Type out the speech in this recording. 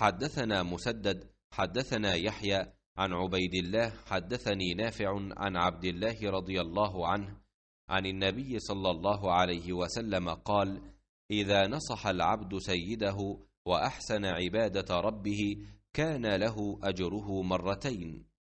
حدثنا مسدد حدثنا يحيى عن عبيد الله حدثني نافع عن عبد الله رضي الله عنه عن النبي صلى الله عليه وسلم قال اذا نصح العبد سيده واحسن عباده ربه كان له اجره مرتين